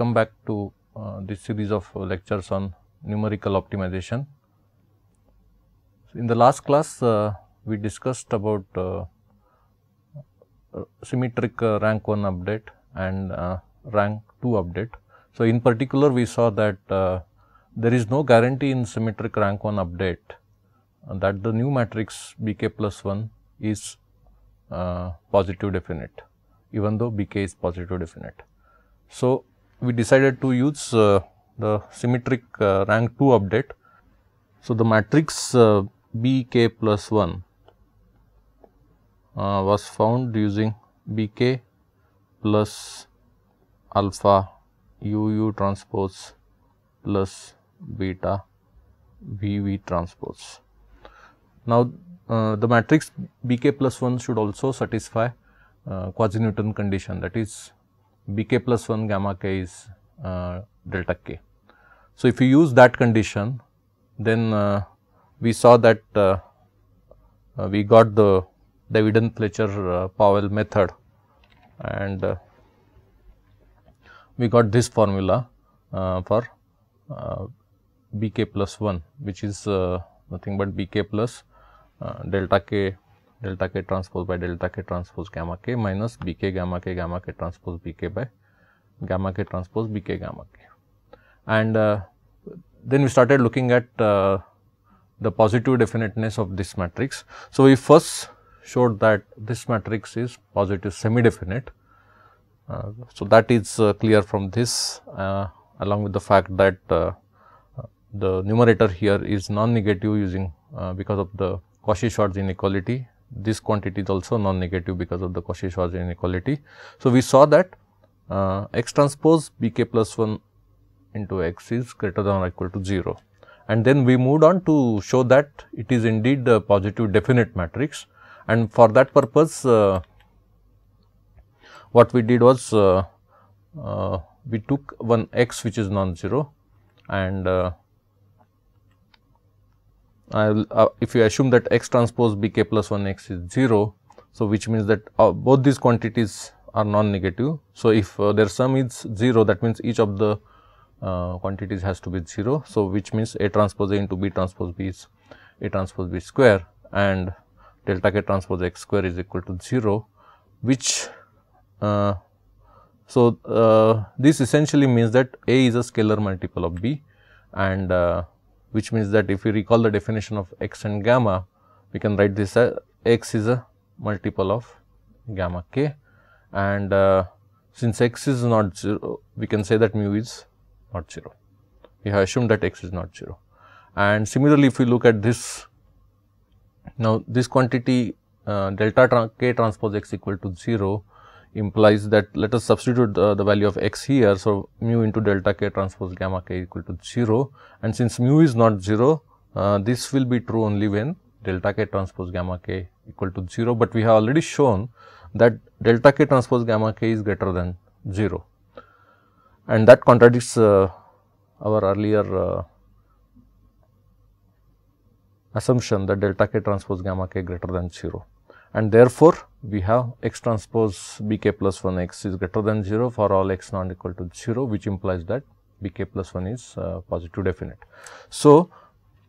come back to uh, this series of uh, lectures on numerical optimization. So, in the last class, uh, we discussed about uh, uh symmetric uh, rank 1 update and rank 2 update. So, in particular, we saw that there is no guarantee in symmetric rank 1 update that the new matrix bk plus 1 is positive definite, even though bk is positive definite. So, we decided to use uh, the symmetric uh, rank 2 update. So, the matrix uh, bk plus 1 was found using bk plus alpha uu transpose plus beta vv transpose. Now, uh, the matrix bk plus 1 should also satisfy uh, quasi Newton condition that is bk plus 1 gamma k is uh, delta k. So, if you use that condition then uh, we saw that uh, uh we got the Davidan Fletcher uh, Powell method and uh, we got this formula for bk plus 1 which is nothing but bk plus delta k delta k transpose by delta k transpose gamma k minus bk gamma k gamma k transpose bk by gamma k transpose bk gamma k. And uh, then we started looking at uh, the positive definiteness of this matrix. So, we first showed that this matrix is positive semi definite. Uh, so, that is uh, clear from this uh, along with the fact that uh, the numerator here is non negative using because of the Cauchy-Schwarz inequality this quantity is also non-negative because of the Cauchy-Schwarz inequality. So, we saw that uh, x transpose b k plus 1 into x is greater than or equal to 0. And then we moved on to show that it is indeed the positive definite matrix and for that purpose uh, what we did was uh, uh we took one x which is non-zero and uh, I'll, uh, if you assume that x transpose bk plus 1 x is 0. So, which means that uh, both these quantities are non-negative. So, if uh, their sum is 0 that means each of the uh, quantities has to be 0. So, which means A transpose A into B transpose B is A transpose B square and delta k transpose x square is equal to 0 which uh, so uh, this essentially means that A is a scalar multiple of B and which means that if you recall the definition of x and gamma, we can write this as x is a multiple of gamma k and uh, since x is not 0, we can say that mu is not 0. We have assumed that x is not 0 and similarly if we look at this, now this quantity uh, delta tra k transpose x equal to 0 implies that let us substitute the value of x here. So, mu into delta k transpose gamma k equal to 0 and since mu is not 0, uh, this will be true only when delta k transpose gamma k equal to 0, but we have already shown that delta k transpose gamma k is greater than 0 and that contradicts uh, our earlier uh, assumption that delta k transpose gamma k greater than 0 and therefore, we have x transpose bk plus 1 x is greater than 0 for all x not equal to 0 which implies that bk plus 1 is uh, positive definite. So,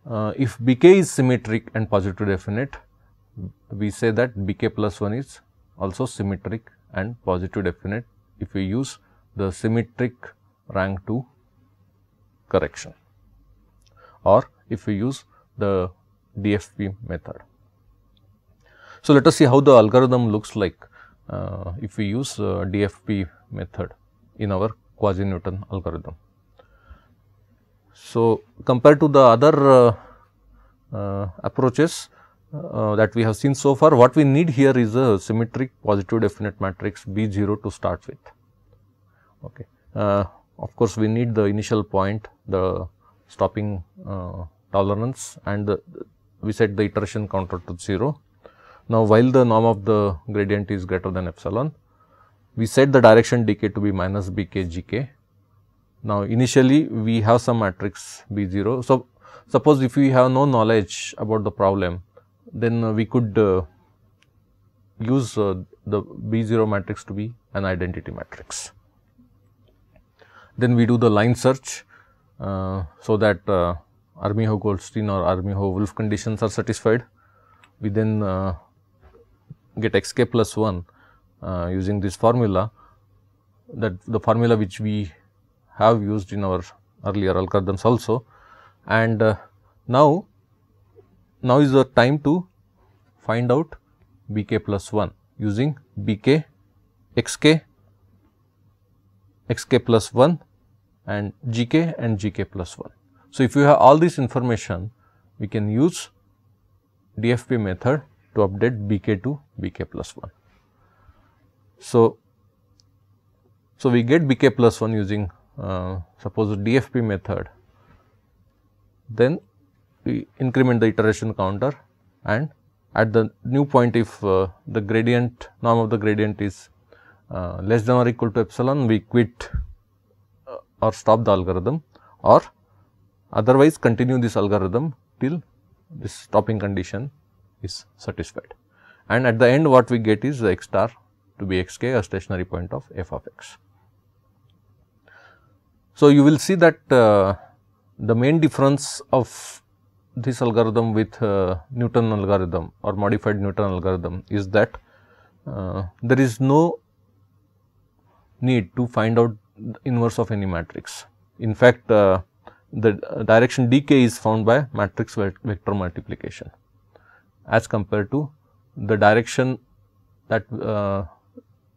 uh, if bk is symmetric and positive definite we say that bk plus 1 is also symmetric and positive definite if we use the symmetric rank 2 correction or if we use the DFP method. So, let us see how the algorithm looks like uh, if we use uh, DFP method in our quasi Newton algorithm. So, compared to the other uh, uh approaches uh, that we have seen so far, what we need here is a symmetric positive definite matrix B0 to start with. Okay. Uh, of course, we need the initial point, the stopping tolerance and the, we set the iteration counter to 0 now, while the norm of the gradient is greater than epsilon, we set the direction dk to be minus bk gk. Now, initially we have some matrix B0. So, suppose if we have no knowledge about the problem, then we could uh, use uh, the B0 matrix to be an identity matrix. Then we do the line search uh, so that uh, Armijo Goldstein or Armijo Wolf conditions are satisfied. We then uh, get x k plus 1 uh, using this formula that the formula which we have used in our earlier algorithms also and uh, now now is the time to find out bk plus 1 using bk xk xk plus 1 and gk and gk plus 1. So, if you have all this information we can use DFP method to update bk to bk plus 1. So, so we get bk plus 1 using uh, suppose DFP method, then we increment the iteration counter and at the new point if uh, the gradient norm of the gradient is uh, less than or equal to epsilon we quit uh, or stop the algorithm or otherwise continue this algorithm till this stopping condition is satisfied and at the end what we get is the x star to be x k, a stationary point of f of x. So, you will see that uh, the main difference of this algorithm with uh, Newton algorithm or modified Newton algorithm is that uh, there is no need to find out the inverse of any matrix. In fact, uh, the direction decay is found by matrix vector multiplication as compared to the direction that uh,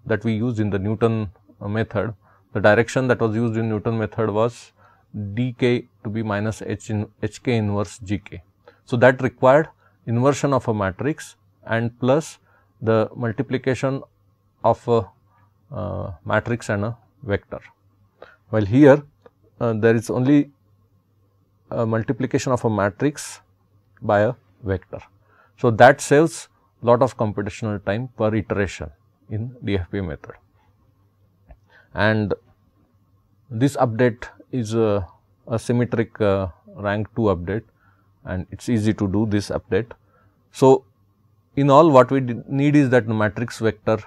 that we used in the Newton method. The direction that was used in Newton method was dk to be minus h in hk inverse gk. So, that required inversion of a matrix and plus the multiplication of a uh, matrix and a vector. While here uh, there is only a multiplication of a matrix by a vector. So, that saves lot of computational time per iteration in DFP method. And this update is a, a symmetric uh, rank 2 update and it is easy to do this update. So, in all what we need is that matrix vector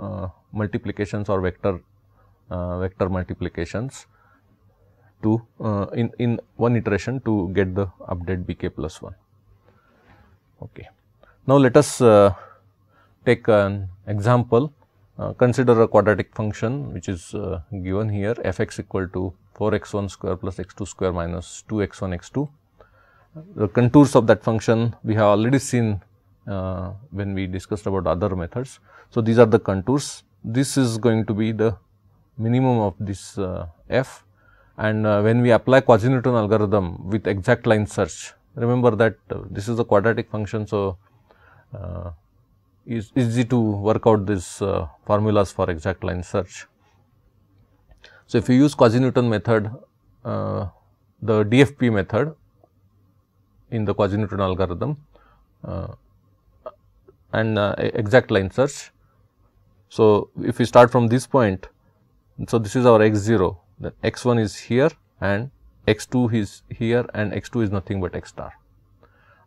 uh, multiplications or vector uh, vector multiplications to uh, in, in one iteration to get the update bk plus 1. Okay. Now, let us uh, take an example, uh, consider a quadratic function which is uh, given here f x equal to 4 x 1 square plus x 2 square minus 2 x 1 x 2. The contours of that function we have already seen uh, when we discussed about other methods. So, these are the contours, this is going to be the minimum of this uh, f and uh, when we apply quasi Newton algorithm with exact line search remember that uh, this is a quadratic function. So, uh, is easy to work out these uh, formulas for exact line search. So, if you use quasi-Newton method, uh, the DFP method in the quasi-Newton algorithm uh, and uh, exact line search. So, if we start from this point, so this is our x 0, then x 1 is here and x2 is here and x2 is nothing but x star.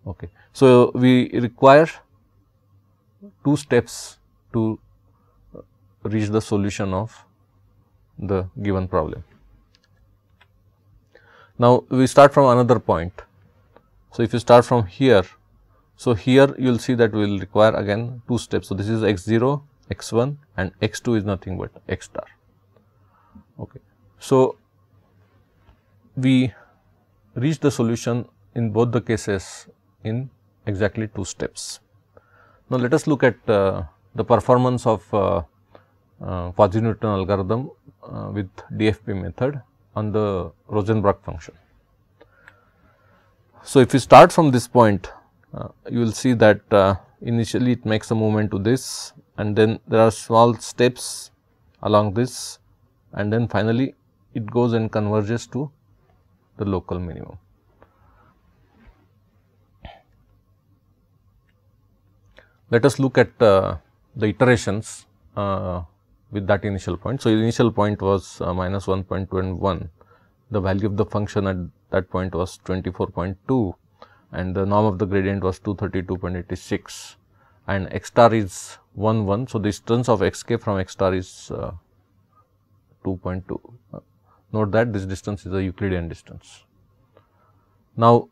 Okay. So, we require two steps to reach the solution of the given problem. Now, we start from another point. So, if you start from here, so here you will see that we will require again two steps. So, this is x0, x1 and x2 is nothing but x star. Okay. So, we reach the solution in both the cases in exactly two steps. Now, let us look at uh, the performance of uh, uh, quasi Newton algorithm uh, with DFP method on the Rosenbrock function. So, if you start from this point, uh, you will see that uh, initially it makes a movement to this and then there are small steps along this and then finally, it goes and converges to the local minimum. Let us look at uh, the iterations uh, with that initial point. So, initial point was uh, minus 1.21, the value of the function at that point was 24.2 and the norm of the gradient was 232.86 and x star is 1 1. So, the distance of x k from x star is 2.2 uh, Note that this distance is a Euclidean distance. Now,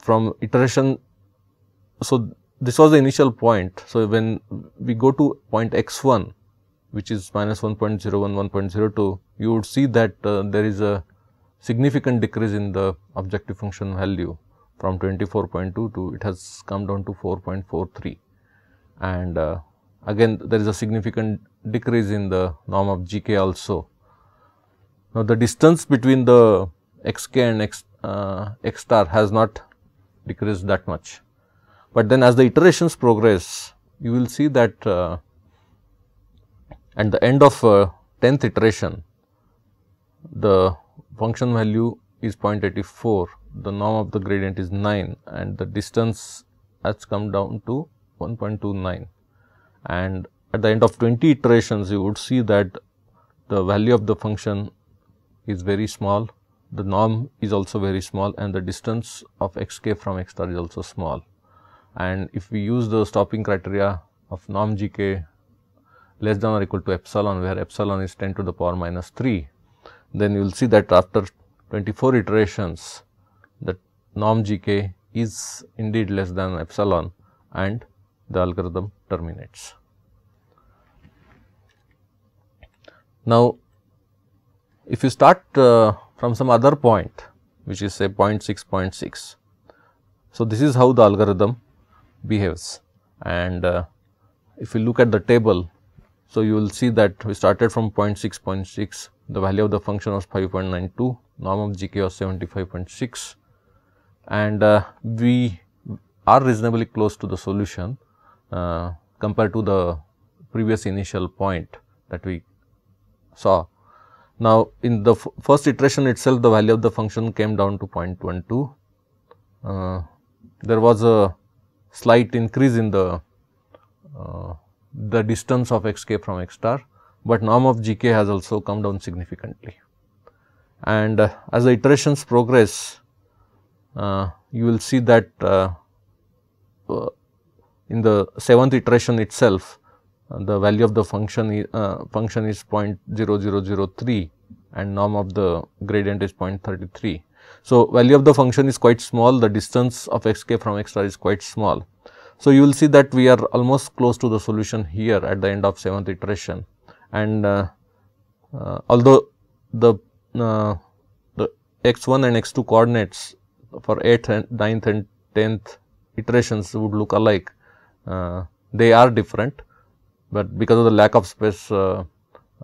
from iteration, so this was the initial point. So, when we go to point x 1 which is minus 1.01, 1.02, you would see that uh, there is a significant decrease in the objective function value from 24.2 to it has come down to 4.43 and uh, again there is a significant decrease in the norm of GK also now, the distance between the x k and x, uh, x star has not decreased that much, but then as the iterations progress you will see that uh, at the end of 10th uh, iteration the function value is 0.84, the norm of the gradient is 9 and the distance has come down to 1.29 and at the end of 20 iterations you would see that the value of the function is very small, the norm is also very small and the distance of xk from x star is also small. And if we use the stopping criteria of norm gk less than or equal to epsilon where epsilon is 10 to the power minus 3, then you will see that after 24 iterations the norm gk is indeed less than epsilon and the algorithm terminates. Now, if you start uh, from some other point which is say 0 0.6, 0 0.6. So, this is how the algorithm behaves and uh, if you look at the table, so you will see that we started from 0 0.6, 0.6, the value of the function was 5.92, norm of GK was 75.6 and uh, we are reasonably close to the solution uh, compared to the previous initial point that we saw now, in the first iteration itself the value of the function came down to 0.12. Uh, there was a slight increase in the uh, the distance of xk from x star, but norm of gk has also come down significantly. And uh, as the iterations progress, uh, you will see that uh, uh, in the seventh iteration itself, the value of the function uh, function is 0.0003 and norm of the gradient is 0.33. So, value of the function is quite small the distance of xk from x star is quite small. So, you will see that we are almost close to the solution here at the end of 7th iteration and uh, uh, although the, uh, the x1 and x2 coordinates for 8th and 9th and 10th iterations would look alike, uh, they are different but because of the lack of space uh,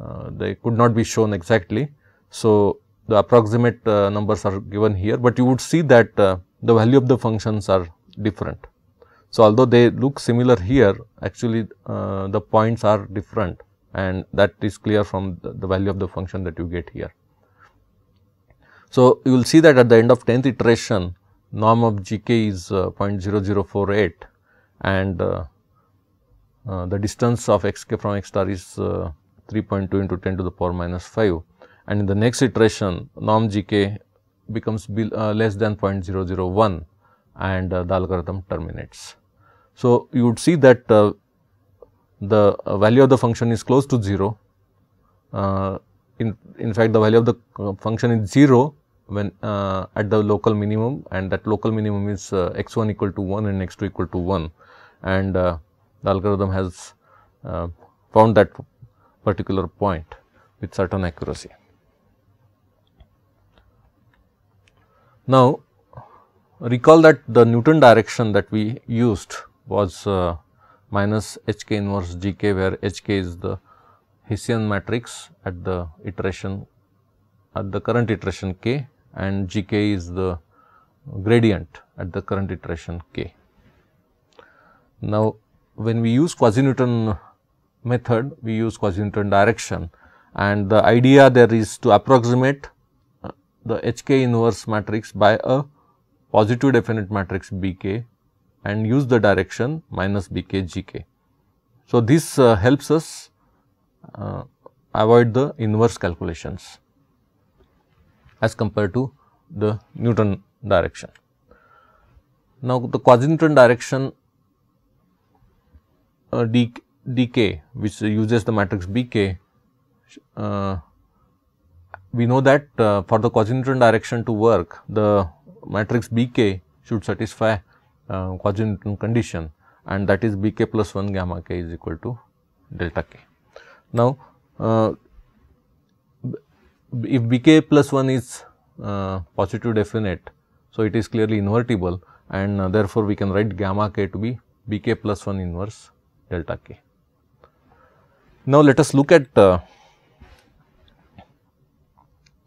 uh, they could not be shown exactly. So, the approximate uh, numbers are given here, but you would see that the value of the functions are different. So, although they look similar here actually the points are different and that is clear from the, the value of the function that you get here. So, you will see that at the end of 10th iteration norm of gk is uh, 0.0048 and uh, uh, the distance of x k from x star is uh, 3.2 into 10 to the power minus 5 and in the next iteration norm gk becomes uh, less than 0.001 and the algorithm terminates. So, you would see that the value of the function is close to 0. Uh, in, in fact, the value of the function is 0 when uh, at the local minimum and that local minimum is uh, x 1 equal to 1 and x 2 equal to 1 and the algorithm has uh, found that particular point with certain accuracy. Now, recall that the Newton direction that we used was uh, minus h k inverse g k where h k is the Hessian matrix at the iteration at the current iteration k and g k is the gradient at the current iteration k. Now, when we use quasi-Newton method, we use quasi-Newton direction and the idea there is to approximate uh, the HK inverse matrix by a positive definite matrix BK and use the direction minus BK GK. So, this uh, helps us uh, avoid the inverse calculations as compared to the Newton direction. Now, the quasi-Newton direction uh, dk which uses the matrix bk uh, we know that uh, for the quadrant direction to work the matrix bk should satisfy uh, quadrant condition and that is bk plus 1 gamma k is equal to delta k. Now, uh, if bk plus 1 is uh, positive definite, so it is clearly invertible and uh, therefore, we can write gamma k to be bk plus 1 inverse delta k. Now, let us look at uh,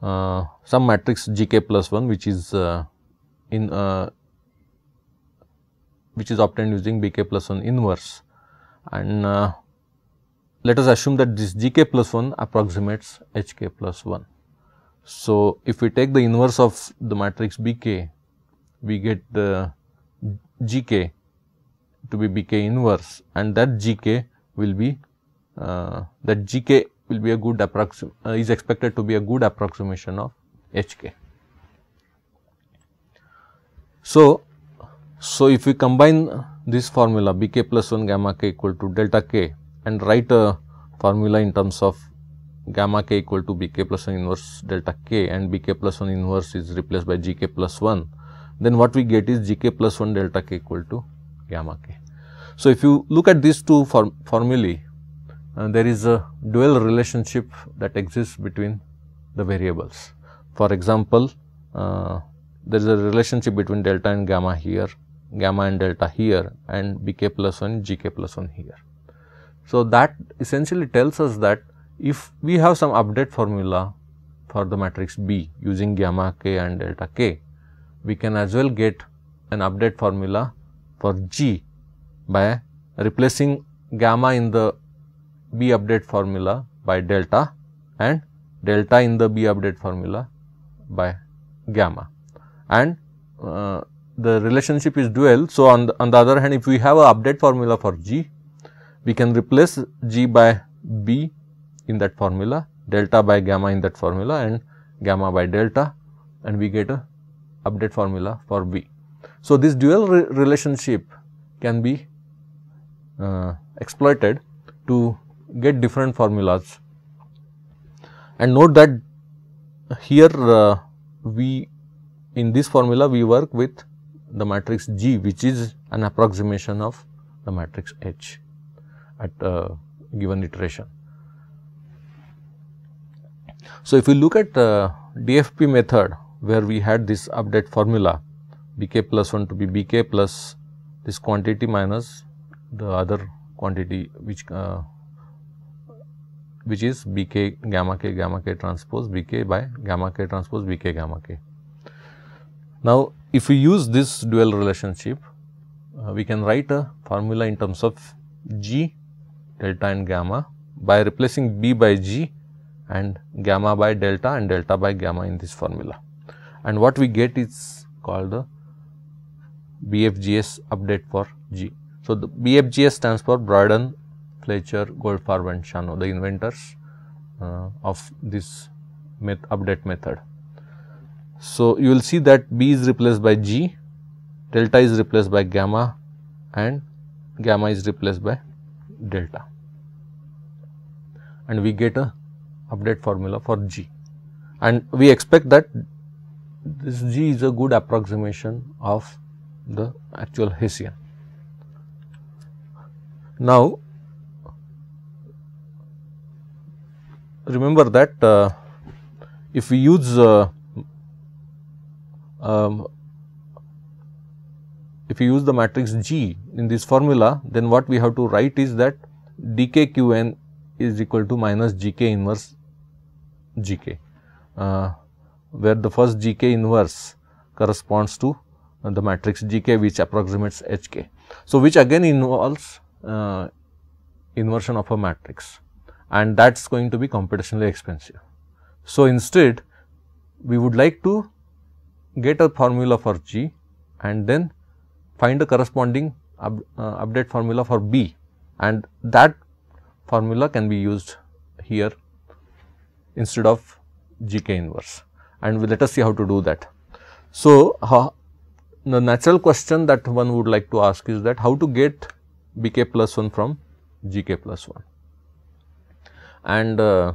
uh, some matrix GK plus 1 which is uh, in uh, which is obtained using BK plus 1 inverse and uh, let us assume that this GK plus 1 approximates HK plus 1. So, if we take the inverse of the matrix BK we get the GK to be bk inverse and that gk will be uh, that gk will be a good approximation uh, is expected to be a good approximation of hk. So, so if we combine this formula bk plus 1 gamma k equal to delta k and write a formula in terms of gamma k equal to bk plus 1 inverse delta k and bk plus 1 inverse is replaced by gk plus 1 then what we get is gk plus 1 delta k equal to gamma k. So, if you look at these two form formulae, uh, there is a dual relationship that exists between the variables. For example, uh, there is a relationship between delta and gamma here, gamma and delta here and bk plus 1, gk plus 1 here. So, that essentially tells us that if we have some update formula for the matrix B using gamma k and delta k, we can as well get an update formula for G by replacing gamma in the B update formula by delta and delta in the B update formula by gamma and uh, the relationship is dual. So, on the, on the other hand if we have a update formula for G, we can replace G by B in that formula, delta by gamma in that formula and gamma by delta and we get a update formula for B. So, this dual re relationship can be uh, exploited to get different formulas and note that here uh, we in this formula we work with the matrix G which is an approximation of the matrix H at a given iteration. So, if you look at uh, DFP method where we had this update formula bk plus 1 to be bk plus this quantity minus the other quantity which uh, which is bk gamma k gamma k transpose bk by gamma k transpose bk gamma k. Now, if we use this dual relationship, uh, we can write a formula in terms of g delta and gamma by replacing b by g and gamma by delta and delta by gamma in this formula. And what we get is called the BFGS update for G. So, the BFGS stands for Broyden, Fletcher, Goldfarb and Shano, the inventors uh, of this met update method. So, you will see that B is replaced by G, delta is replaced by gamma and gamma is replaced by delta and we get a update formula for G and we expect that this G is a good approximation of the actual Hessian. Now, remember that uh, if we use uh, um, if you use the matrix G in this formula, then what we have to write is that dkqn is equal to minus gk inverse gk, uh, where the first gk inverse corresponds to the matrix GK which approximates HK. So, which again involves uh, inversion of a matrix and that is going to be computationally expensive. So, instead we would like to get a formula for G and then find a corresponding up, uh, update formula for B and that formula can be used here instead of GK inverse and let us see how to do that. So, how, the natural question that one would like to ask is that how to get bk plus 1 from gk plus 1 and uh,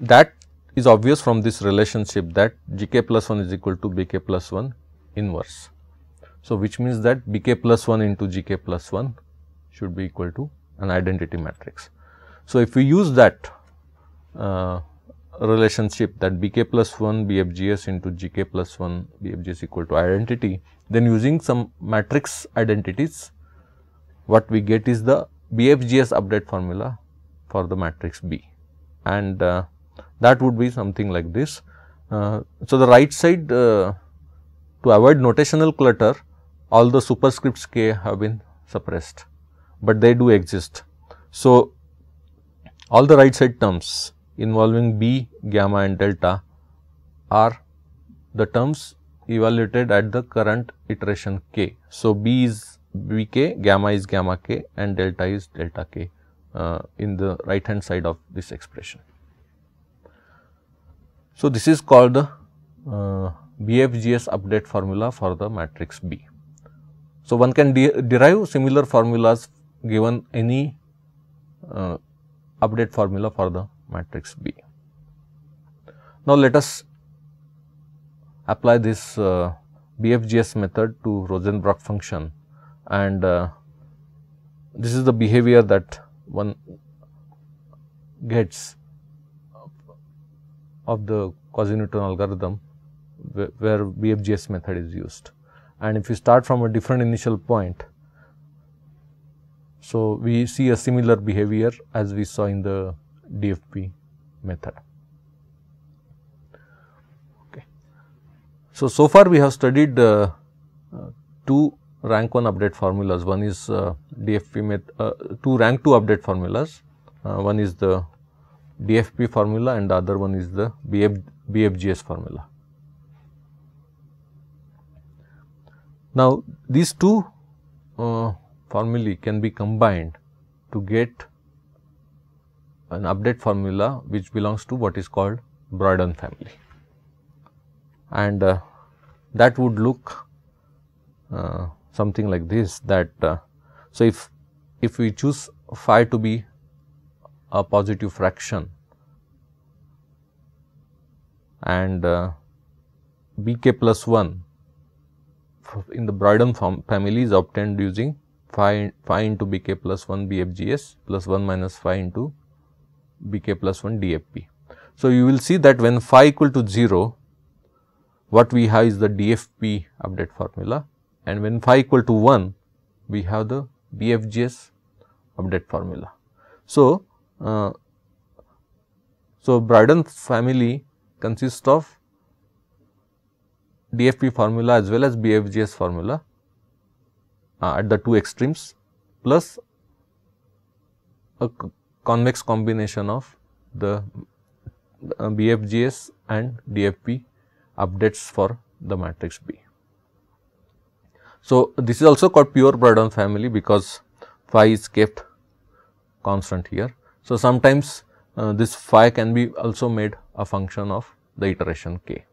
that is obvious from this relationship that gk plus 1 is equal to bk plus 1 inverse. So, which means that bk plus 1 into gk plus 1 should be equal to an identity matrix. So, if we use that uh, relationship that bk plus 1 bfgs into gk plus 1 bfgs equal to identity, then using some matrix identities, what we get is the bfgs update formula for the matrix B and uh, that would be something like this. Uh, so, the right side uh, to avoid notational clutter all the superscripts k have been suppressed, but they do exist. So, all the right side terms involving B, gamma and delta are the terms evaluated at the current iteration k. So, B is Bk, gamma is gamma k and delta is delta k uh, in the right hand side of this expression. So, this is called the uh, BFGS update formula for the matrix B. So, one can de derive similar formulas given any uh, update formula for the matrix B. Now, let us apply this uh, BFGS method to Rosenbrock function and uh, this is the behavior that one gets of the quasi-Newton algorithm where BFGS method is used. And if you start from a different initial point, so we see a similar behavior as we saw in the DFP method. Okay. So, so far we have studied uh, uh two rank 1 update formulas, one is uh, DFP method, uh, two rank 2 update formulas, uh, one is the DFP formula and the other one is the BF, BFGS formula. Now, these two formulae can be combined to get an update formula which belongs to what is called Broyden family and uh, that would look uh, something like this that uh, so if if we choose phi to be a positive fraction and uh, bk plus 1 in the Broydon family is obtained using phi, phi into bk plus 1 bfgs plus 1 minus phi into bk plus 1 dfp. So, you will see that when phi equal to 0, what we have is the dfp update formula and when phi equal to 1, we have the BFGS update formula. So, uh, so Bryden family consists of DFP formula as well as BFGS formula uh, at the two extremes plus a convex combination of the uh, BFGS and DFP updates for the matrix B. So, this is also called pure Braddon family because phi is kept constant here. So, sometimes uh, this phi can be also made a function of the iteration k.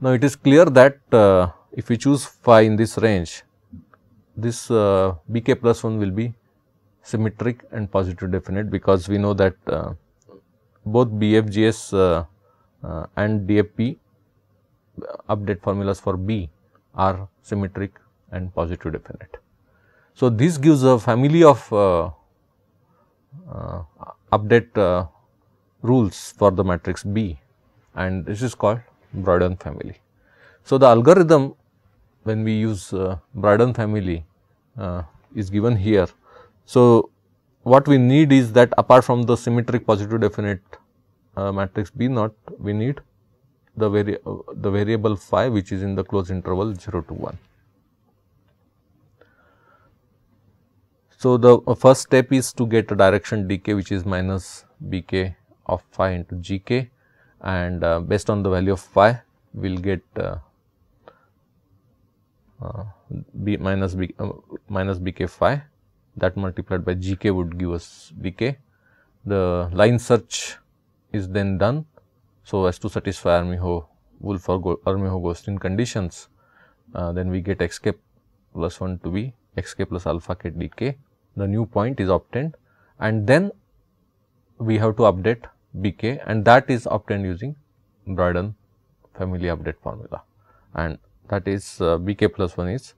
Now, it is clear that uh, if we choose phi in this range, this uh, bk plus 1 will be symmetric and positive definite because we know that uh, both BFGS uh, uh, and DFP uh, update formulas for B are symmetric and positive definite. So, this gives a family of uh, uh, update uh, rules for the matrix B and this is called Broaden family. So, the algorithm when we use uh, Broaden family is given here so, what we need is that apart from the symmetric positive definite uh, matrix B naught, we need the, vari uh, the variable phi which is in the closed interval 0 to 1. So, the uh, first step is to get a direction dk which is minus bk of phi into gk and uh, based on the value of phi we will get uh, uh, b minus b uh, minus bk phi that multiplied by g k would give us v k. The line search is then done so as to satisfy Armijo Wolf or Armijo Gostin conditions. Uh, then we get x k plus 1 to be x k plus alpha k d k. The new point is obtained and then we have to update b k and that is obtained using Broyden family update formula and that is uh, b k plus 1 is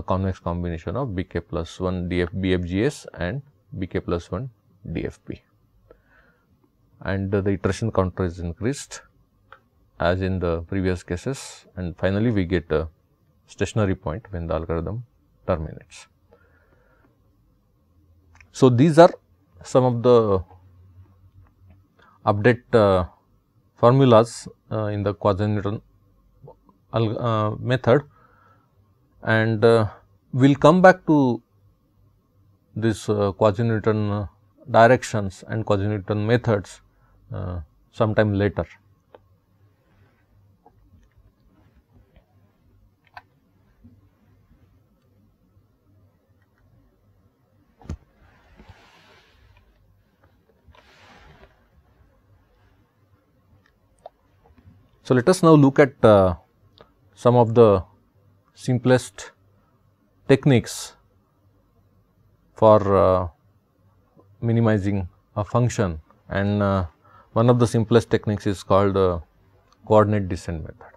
a convex combination of bk plus 1 df bfgs and bk plus 1 dfp and uh, the iteration counter is increased as in the previous cases and finally we get a stationary point when the algorithm terminates. So, these are some of the update uh, formulas uh, in the quasi Newton uh, method and uh, we will come back to this uh, quasi-Newton uh, directions and quasi-Newton methods uh, sometime later. So, let us now look at uh, some of the simplest techniques for uh, minimizing a function and uh, one of the simplest techniques is called uh, coordinate descent method.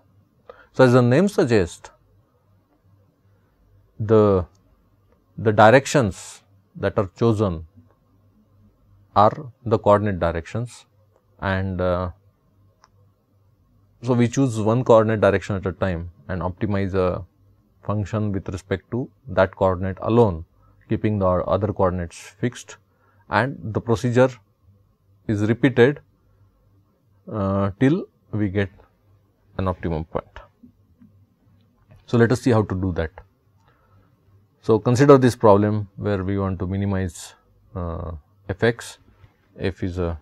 So, as the name suggests the, the directions that are chosen are the coordinate directions and uh, so we choose one coordinate direction at a time and optimize a uh, function with respect to that coordinate alone keeping the other coordinates fixed and the procedure is repeated uh, till we get an optimum point. So, let us see how to do that. So, consider this problem where we want to minimize uh, fx, f is a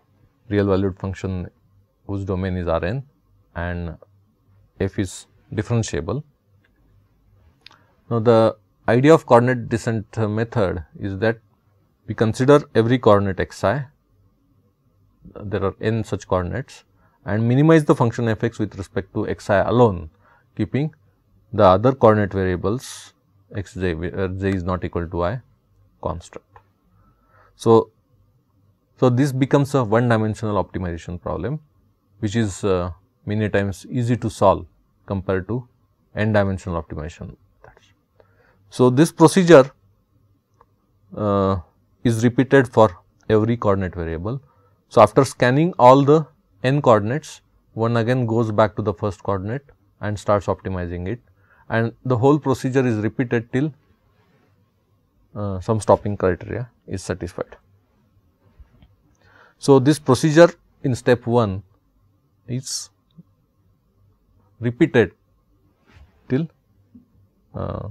real valued function whose domain is Rn and f is differentiable now, the idea of coordinate descent method is that we consider every coordinate xi, there are n such coordinates and minimize the function f x with respect to xi alone keeping the other coordinate variables x j where uh, j is not equal to i constant. So, so this becomes a one dimensional optimization problem which is uh, many times easy to solve compared to n dimensional optimization so, this procedure uh, is repeated for every coordinate variable. So, after scanning all the n coordinates, one again goes back to the first coordinate and starts optimizing it and the whole procedure is repeated till uh, some stopping criteria is satisfied. So, this procedure in step 1 is repeated till uh,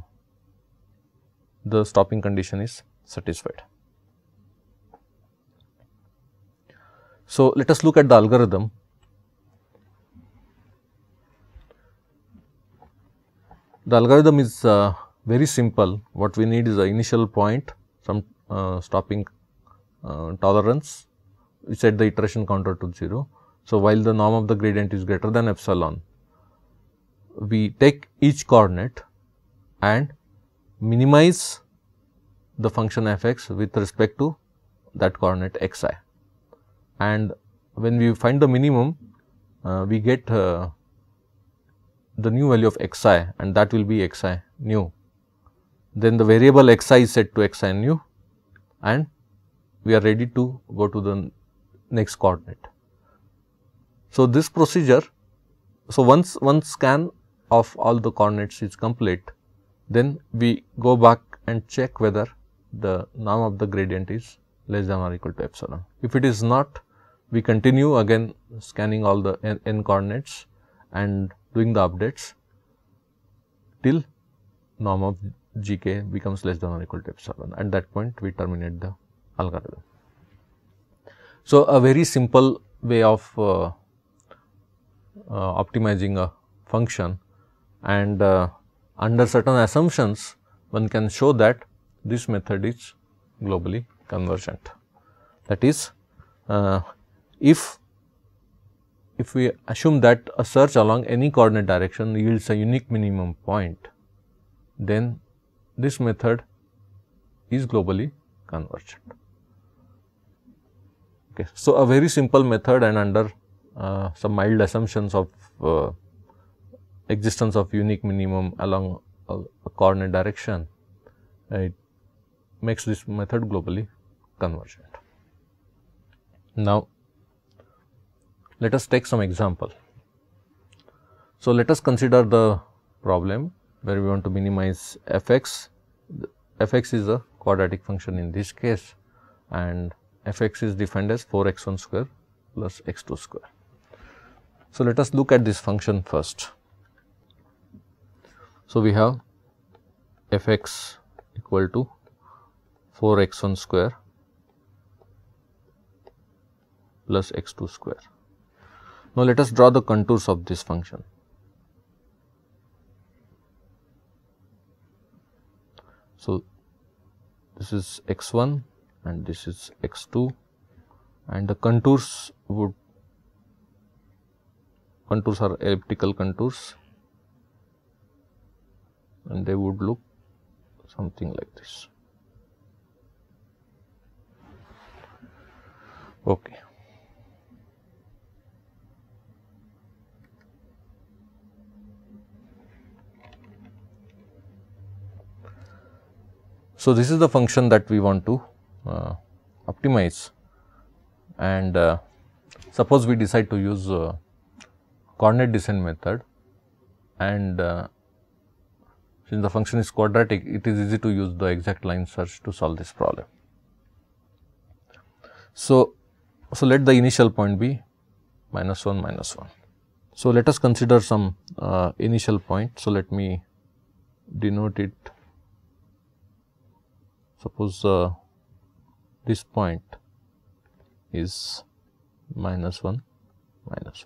the stopping condition is satisfied. So, let us look at the algorithm. The algorithm is uh, very simple. What we need is the initial point, some uh, stopping uh, tolerance, we set the iteration counter to 0. So, while the norm of the gradient is greater than epsilon, we take each coordinate and minimize the function f x with respect to that coordinate x i. And when we find the minimum, uh, we get uh, the new value of x i and that will be x i new. Then the variable x i is set to x i new and we are ready to go to the next coordinate. So, this procedure, so once one scan of all the coordinates is complete, then we go back and check whether the norm of the gradient is less than or equal to epsilon. If it is not, we continue again scanning all the n, n coordinates and doing the updates till norm of gk becomes less than or equal to epsilon. At that point, we terminate the algorithm. So, a very simple way of uh, uh, optimizing a function and uh, under certain assumptions, one can show that this method is globally convergent. That is, uh, if if we assume that a search along any coordinate direction yields a unique minimum point, then this method is globally convergent. Okay. So, a very simple method and under uh, some mild assumptions of uh, existence of unique minimum along a, a direction, it makes this method globally convergent. Now, let us take some example. So, let us consider the problem where we want to minimize fx, fx is a quadratic function in this case and fx is defined as 4 x 1 square plus x 2 square. So, let us look at this function first. So, we have f x equal to 4 x 1 square plus x 2 square. Now, let us draw the contours of this function. So, this is x 1 and this is x 2 and the contours would contours are elliptical contours and they would look something like this. Okay. So, this is the function that we want to uh, optimize and uh, suppose we decide to use uh, coordinate descent method and uh, since the function is quadratic, it is easy to use the exact line search to solve this problem. So, so let the initial point be minus 1, minus 1. So, let us consider some uh, initial point. So, let me denote it suppose uh, this point is minus 1 minus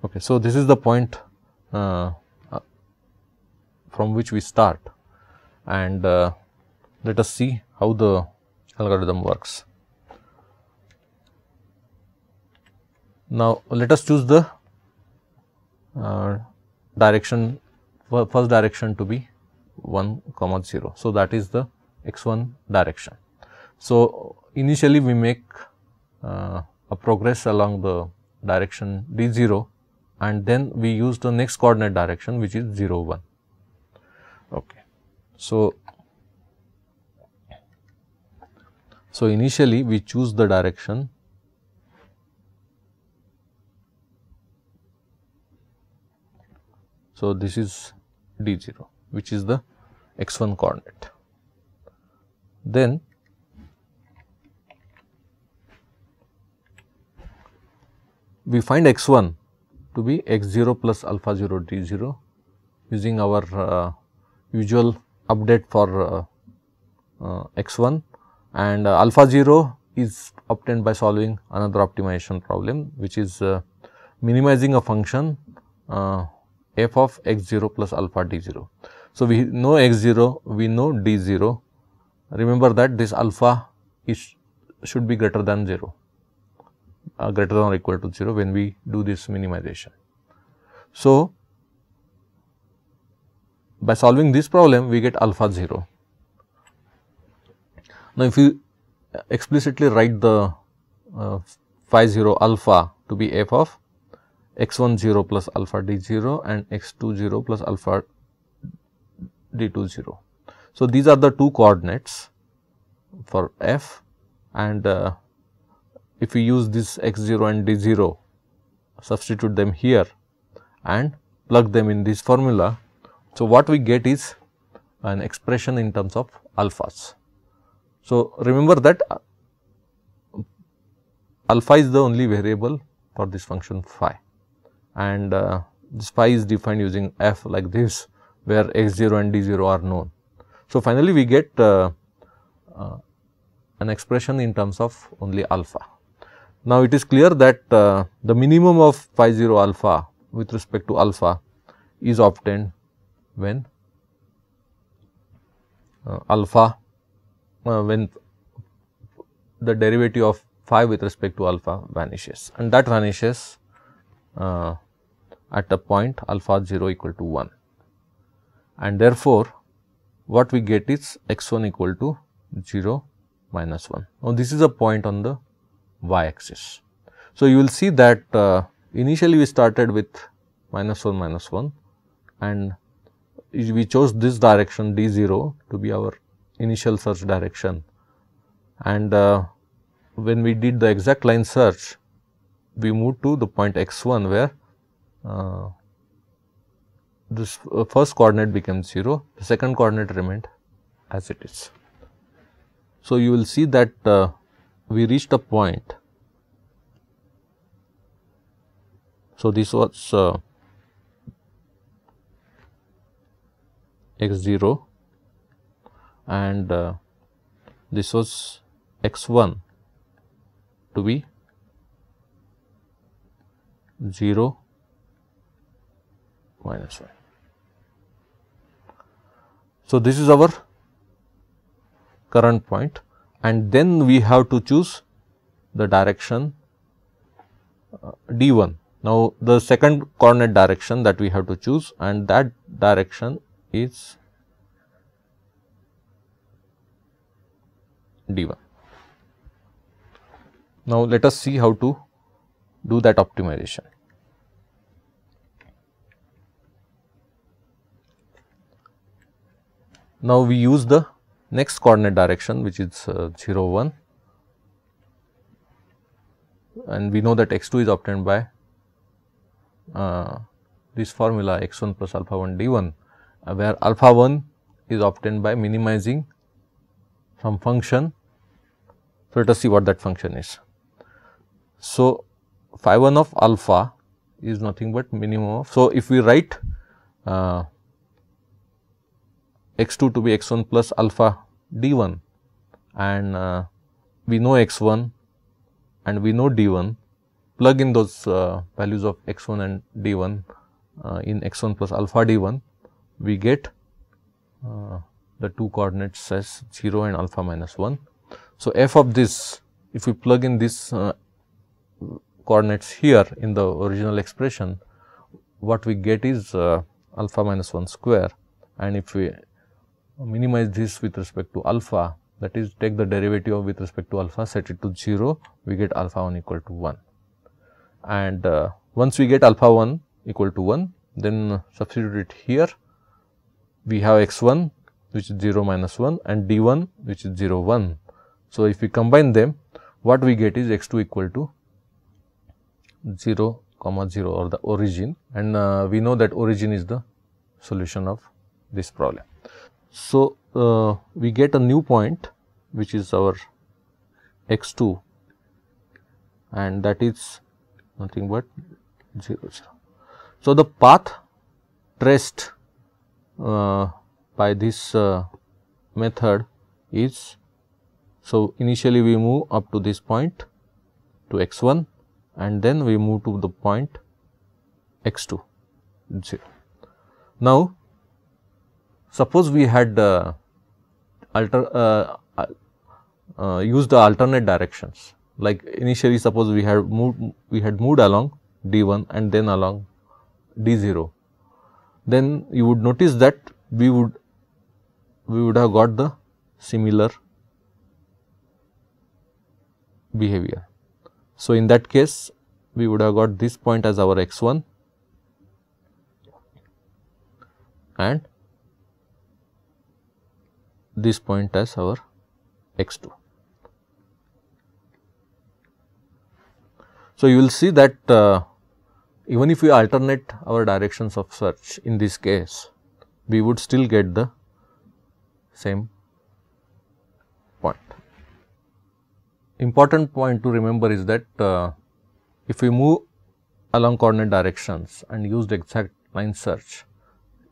1. Okay, so, this is the point uh, from which we start and uh, let us see how the algorithm works. Now, let us choose the uh, direction first direction to be 1 comma 0. So, that is the x 1 direction. So, initially we make uh, a progress along the direction d 0 and then we use the next coordinate direction which is 0 1. Okay. So, so initially we choose the direction So, this is d0 which is the x1 coordinate. Then we find x1 to be x0 plus alpha 0 d0 using our uh, usual update for uh, uh, x1 and uh, alpha 0 is obtained by solving another optimization problem which is minimizing a function f of x 0 plus alpha d 0. So, we know x 0, we know d 0. Remember that this alpha is should be greater than 0, uh, greater than or equal to 0 when we do this minimization. So, by solving this problem, we get alpha 0. Now, if you explicitly write the uh, phi 0 alpha to be f of x 1 0 plus alpha d 0 and x 2 0 plus alpha d 2 0. So, these are the two coordinates for f and uh, if we use this x 0 and d 0 substitute them here and plug them in this formula so, what we get is an expression in terms of alphas. So, remember that uh, alpha is the only variable for this function phi and uh, this phi is defined using f like this where x 0 and d 0 are known. So, finally, we get uh, uh, an expression in terms of only alpha. Now, it is clear that uh, the minimum of phi 0 alpha with respect to alpha is obtained when uh, alpha uh, when the derivative of phi with respect to alpha vanishes and that vanishes uh, at a point alpha 0 equal to 1 and therefore, what we get is x 1 equal to 0 minus 1. Now, this is a point on the y axis. So, you will see that uh, initially we started with minus 1 minus 1 and we chose this direction D0 to be our initial search direction and uh, when we did the exact line search we moved to the point x1 where uh, this uh, first coordinate becomes 0 the second coordinate remained as it is. So, you will see that uh, we reached a point. So, this was uh, x 0 and uh, this was x 1 to be 0 minus 1. So, this is our current point and then we have to choose the direction uh, d 1. Now, the second coordinate direction that we have to choose and that direction is d1. Now, let us see how to do that optimization. Now, we use the next coordinate direction which is uh, 0 1 and we know that x 2 is obtained by uh, this formula x 1 plus alpha 1 d 1 where alpha 1 is obtained by minimizing some function. So, let us see what that function is. So, phi 1 of alpha is nothing but minimum of. So, if we write uh, x 2 to be x 1 plus alpha d 1 and uh, we know x 1 and we know d 1 plug in those uh, values of x 1 and d 1 uh, in x 1 plus alpha d 1 we get uh, the two coordinates as 0 and alpha minus 1. So, f of this if we plug in these uh, coordinates here in the original expression what we get is uh, alpha minus 1 square and if we minimize this with respect to alpha that is take the derivative of with respect to alpha set it to 0 we get alpha 1 equal to 1 and uh, once we get alpha 1 equal to 1 then substitute it here we have x1 which is 0 minus 1 and d1 which is 0 1. So, if we combine them what we get is x2 equal to 0 comma 0 or the origin and uh, we know that origin is the solution of this problem. So, uh, we get a new point which is our x2 and that is nothing but 0 0. So, the path traced uh, by this uh, method is so initially we move up to this point to x1 and then we move to the point x2 0. Now, suppose we had uh, alter uh, uh, uh, used the alternate directions like initially suppose we had moved we had moved along d1 and then along d0 then you would notice that we would we would have got the similar behavior. So, in that case we would have got this point as our x 1 and this point as our x 2. So, you will see that uh, even if we alternate our directions of search in this case, we would still get the same point. Important point to remember is that uh, if we move along coordinate directions and use the exact line search,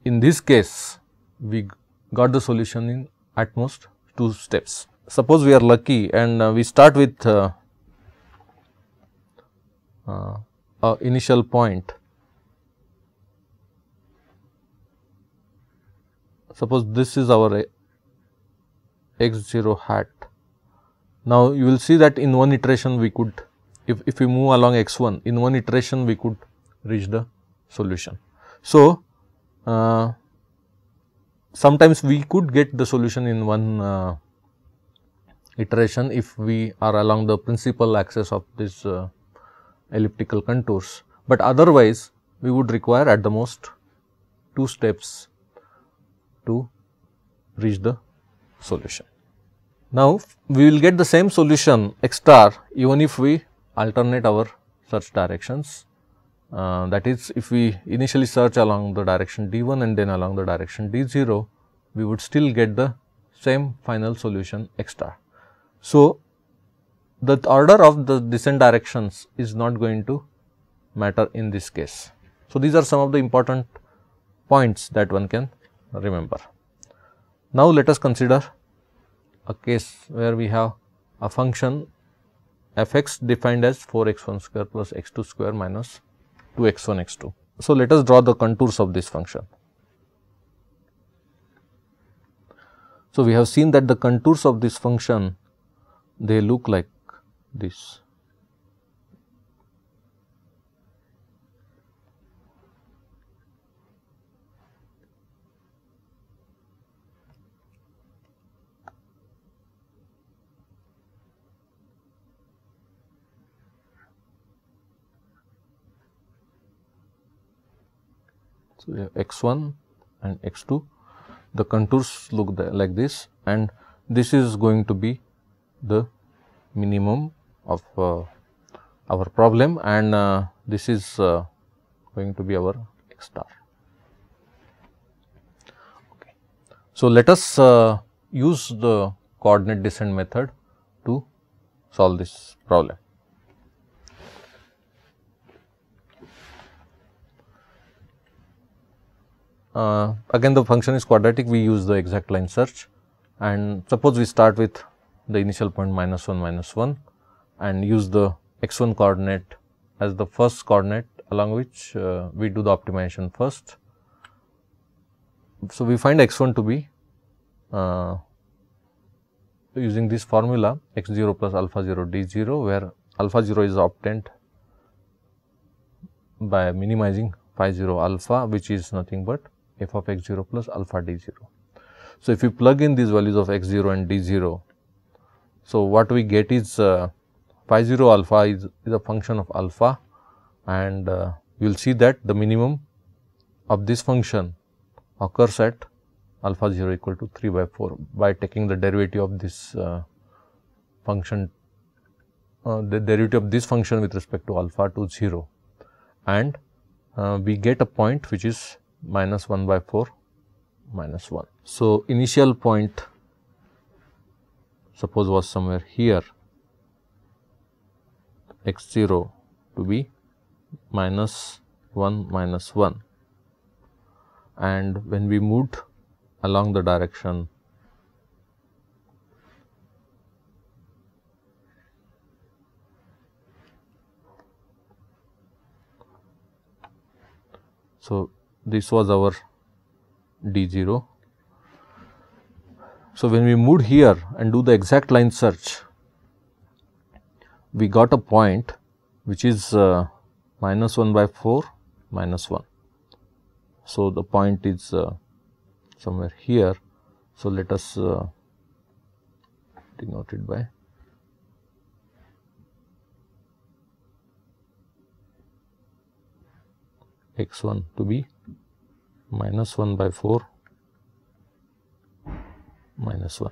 in this case we got the solution in at most two steps. Suppose we are lucky and uh, we start with uh, uh uh, initial point. Suppose this is our x 0 hat. Now, you will see that in one iteration we could if, if we move along x 1 in one iteration we could reach the solution. So, uh, sometimes we could get the solution in one uh, iteration if we are along the principal axis of this uh, elliptical contours, but otherwise we would require at the most two steps to reach the solution. Now, we will get the same solution x star even if we alternate our search directions. Uh, that is, if we initially search along the direction d1 and then along the direction d0, we would still get the same final solution x star. So, the order of the descent directions is not going to matter in this case. So, these are some of the important points that one can remember. Now, let us consider a case where we have a function f x defined as 4 x 1 square plus x 2 square minus 2 x 1 x 2. So, let us draw the contours of this function. So, we have seen that the contours of this function they look like this So, we have x 1 and x 2 the contours look like this and this is going to be the minimum of uh, our problem and uh, this is uh, going to be our x star. Okay. So, let us use the coordinate descent method to solve this problem. Uh, again the function is quadratic we use the exact line search and suppose we start with the initial point minus 1 minus 1 and use the x1 coordinate as the first coordinate along which uh, we do the optimization first. So, we find x1 to be uh, using this formula x0 plus alpha 0 d0 where alpha 0 is obtained by minimizing phi 0 alpha which is nothing but f of x0 plus alpha d0. So, if you plug in these values of x0 and d0, so what we get is uh, phi 0 alpha is, is a function of alpha and uh, you will see that the minimum of this function occurs at alpha 0 equal to 3 by 4 by taking the derivative of this uh, function uh, the derivative of this function with respect to alpha to 0 and uh, we get a point which is minus 1 by 4 minus 1. So, initial point suppose was somewhere here x0 to be minus 1 minus 1 and when we moved along the direction So, this was our d0. So, when we moved here and do the exact line search we got a point which is uh, minus 1 by 4 minus 1. So, the point is uh, somewhere here. So, let us uh, denote it by x 1 to be minus 1 by 4 minus 1.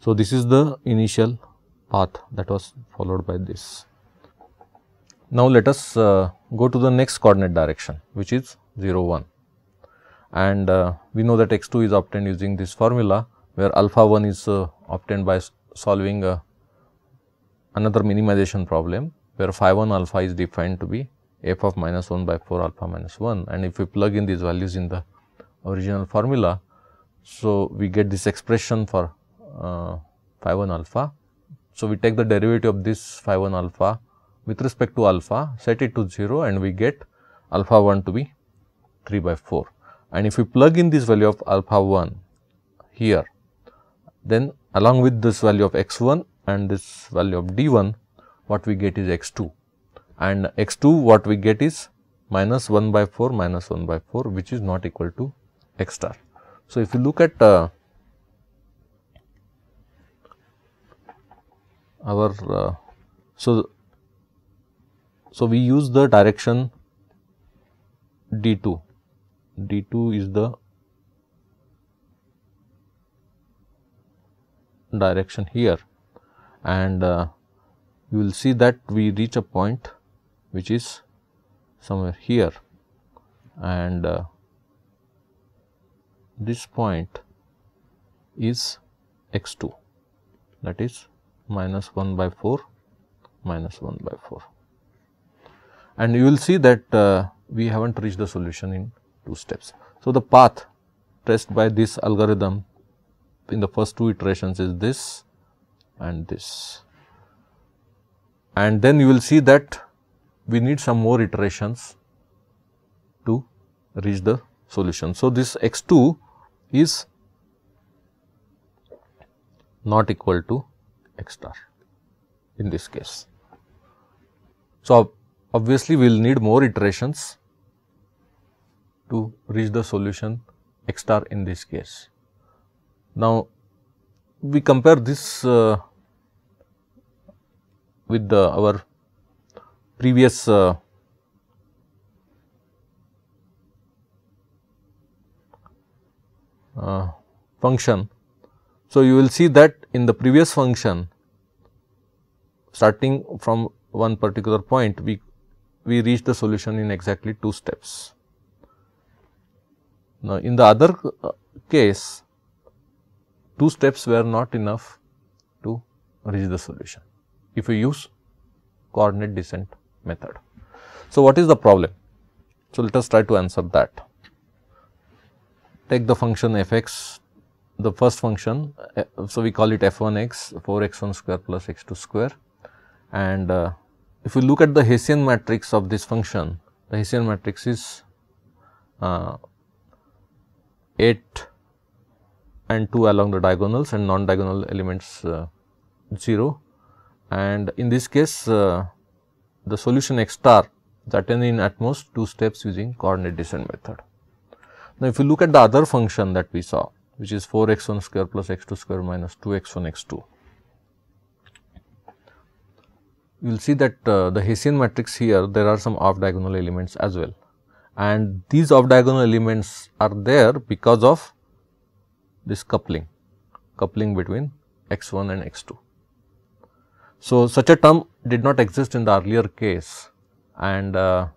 So, this is the initial path that was followed by this. Now, let us uh, go to the next coordinate direction which is 0 1 and uh, we know that x 2 is obtained using this formula where alpha 1 is uh, obtained by solving uh, another minimization problem where phi 1 alpha is defined to be f of minus 1 by 4 alpha minus 1 and if we plug in these values in the original formula. So, we get this expression for uh, phi 1 alpha so, we take the derivative of this phi 1 alpha with respect to alpha, set it to 0 and we get alpha 1 to be 3 by 4. And if we plug in this value of alpha 1 here, then along with this value of x 1 and this value of d 1, what we get is x 2 and x 2 what we get is minus 1 by 4 minus 1 by 4 which is not equal to x star. So, if you look at uh, our uh, so so we use the direction d2 d2 is the direction here and uh, you will see that we reach a point which is somewhere here and uh, this point is x2 that is minus 1 by 4 minus 1 by 4 and you will see that uh, we have not reached the solution in two steps. So, the path traced by this algorithm in the first two iterations is this and this and then you will see that we need some more iterations to reach the solution. So, this x 2 is not equal to x star in this case. So, obviously we will need more iterations to reach the solution x star in this case. Now, we compare this uh, with the, our previous uh, uh, function. So, you will see that in the previous function starting from one particular point we we reach the solution in exactly two steps. Now, in the other uh, case two steps were not enough to reach the solution if we use coordinate descent method. So, what is the problem? So, let us try to answer that. Take the function f x, the first function, uh, so we call it f 1 x 4 x 1 square plus x 2 square and uh, if you look at the Hessian matrix of this function, the Hessian matrix is uh, 8 and 2 along the diagonals and non-diagonal elements uh, 0 and in this case uh, the solution x star is attained in at most 2 steps using coordinate descent method. Now, if you look at the other function that we saw which is 4 x 1 square plus x 2 square minus 2 x 1 x 2 you will see that uh, the Hessian matrix here there are some off diagonal elements as well and these off diagonal elements are there because of this coupling, coupling between x 1 and x 2. So, such a term did not exist in the earlier case and uh,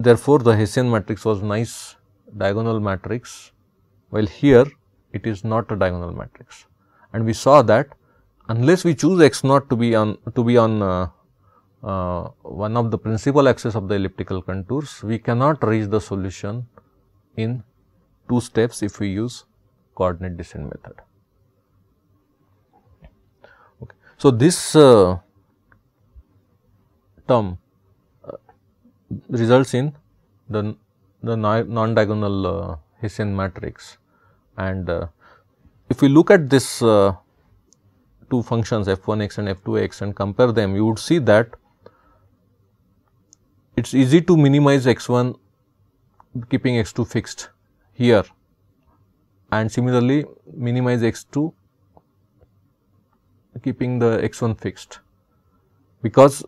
therefore, the Hessian matrix was nice diagonal matrix while here it is not a diagonal matrix and we saw that unless we choose x naught to be on to be on uh, uh, one of the principal axis of the elliptical contours, we cannot reach the solution in two steps if we use coordinate descent method. Okay. So, this uh, term uh, results in the, the non diagonal uh, Hessian matrix and uh, if we look at this uh, two functions f1x and f2x and compare them, you would see that it is easy to minimize x1 keeping x2 fixed here and similarly minimize x2 keeping the x1 fixed because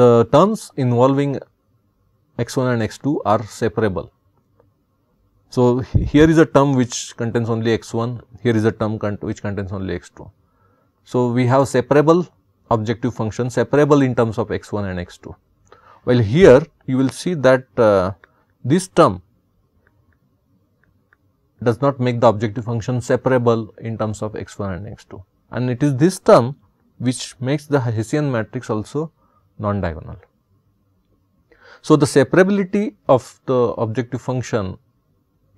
the terms involving x1 and x2 are separable. So, here is a term which contains only x1, here is a term cont which contains only x2. So, we have separable objective function separable in terms of x1 and x2. Well, here you will see that uh, this term does not make the objective function separable in terms of x1 and x2 and it is this term which makes the Hessian matrix also non-diagonal. So, the separability of the objective function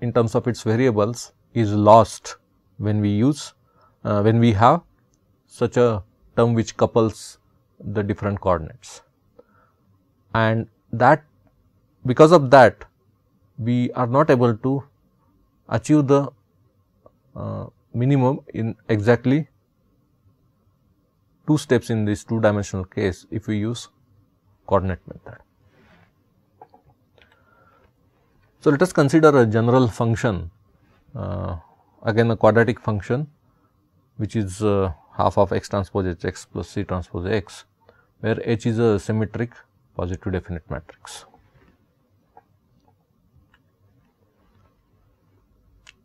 in terms of its variables is lost when we use uh, when we have such a term which couples the different coordinates and that because of that we are not able to achieve the uh, minimum in exactly two steps in this two dimensional case if we use coordinate method. So, let us consider a general function uh, again a quadratic function which is uh, half of x transpose h x plus c transpose x where h is a symmetric positive definite matrix.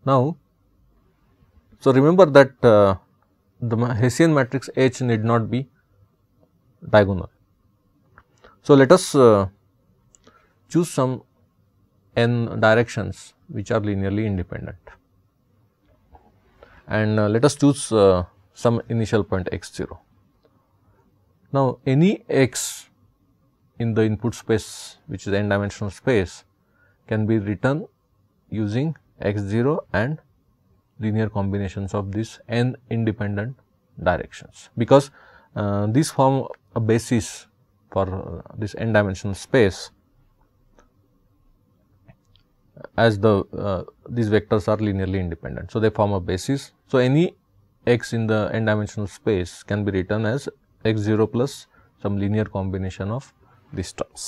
Now, so remember that uh, the Hessian matrix H need not be diagonal. So, let us uh, choose some n directions which are linearly independent and uh, let us choose uh, some initial point x 0. Now, any x in the input space which is n dimensional space can be written using x 0 and linear combinations of these n independent directions, because uh, these form a basis for uh, this n dimensional space as the uh, these vectors are linearly independent. So, they form a basis. So, any x in the n dimensional space can be written as x0 plus some linear combination of these terms.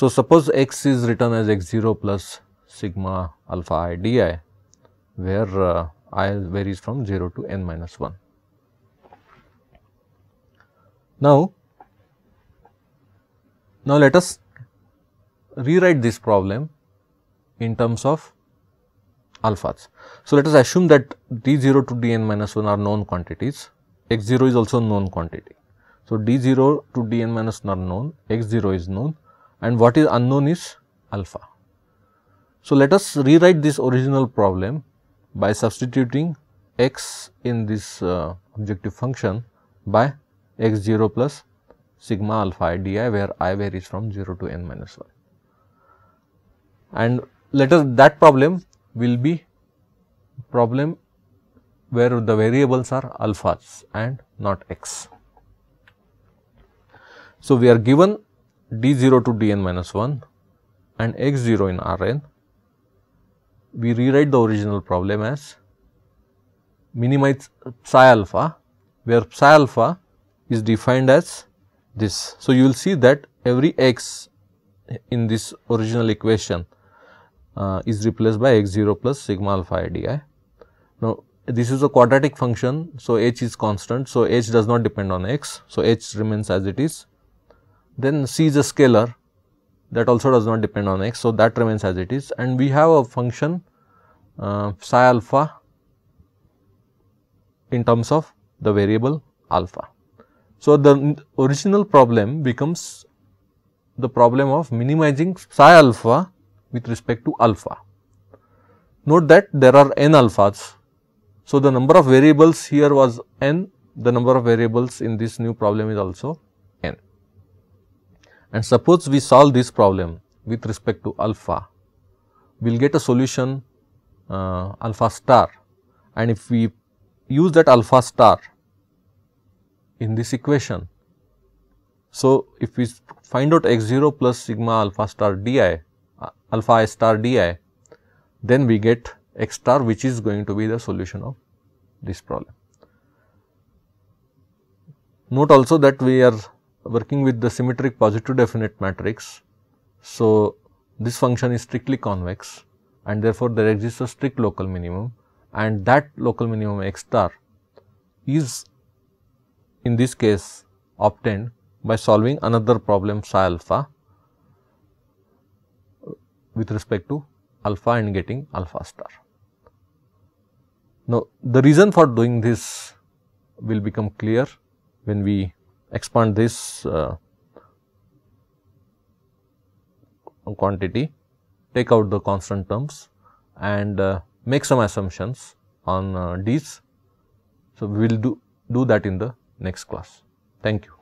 So, suppose x is written as x0 plus sigma alpha i d i where uh, i varies from 0 to n minus 1. Now, now let us rewrite this problem in terms of alphas. So, let us assume that d0 to dn minus 1 are known quantities, x0 is also known quantity. So, d0 to dn minus 1 are known, x0 is known and what is unknown is alpha. So, let us rewrite this original problem by substituting x in this uh, objective function by x0 plus sigma alpha i di where i varies from 0 to n minus 1. And let us that problem will be problem where the variables are alphas and not x. So, we are given d0 to dn minus 1 and x0 in Rn. We rewrite the original problem as minimize psi alpha where psi alpha is defined as this. So, you will see that every x in this original equation uh, is replaced by x 0 plus sigma alpha i d i. Now, this is a quadratic function. So, h is constant. So, h does not depend on x. So, h remains as it is. Then c is a scalar that also does not depend on x. So, that remains as it is and we have a function uh, psi alpha in terms of the variable alpha. So, the original problem becomes the problem of minimizing psi alpha with respect to alpha. Note that there are n alphas. So, the number of variables here was n, the number of variables in this new problem is also n. And suppose we solve this problem with respect to alpha, we will get a solution uh, alpha star and if we use that alpha star in this equation. So, if we find out x 0 plus sigma alpha star d i alpha star d i, then we get x star which is going to be the solution of this problem. Note also that we are working with the symmetric positive definite matrix. So, this function is strictly convex and therefore, there exists a strict local minimum and that local minimum x star is in this case obtained by solving another problem psi alpha with respect to alpha and getting alpha star. Now, the reason for doing this will become clear when we expand this uh, quantity, take out the constant terms and uh, make some assumptions on uh, these. So, we will do, do that in the next class. Thank you.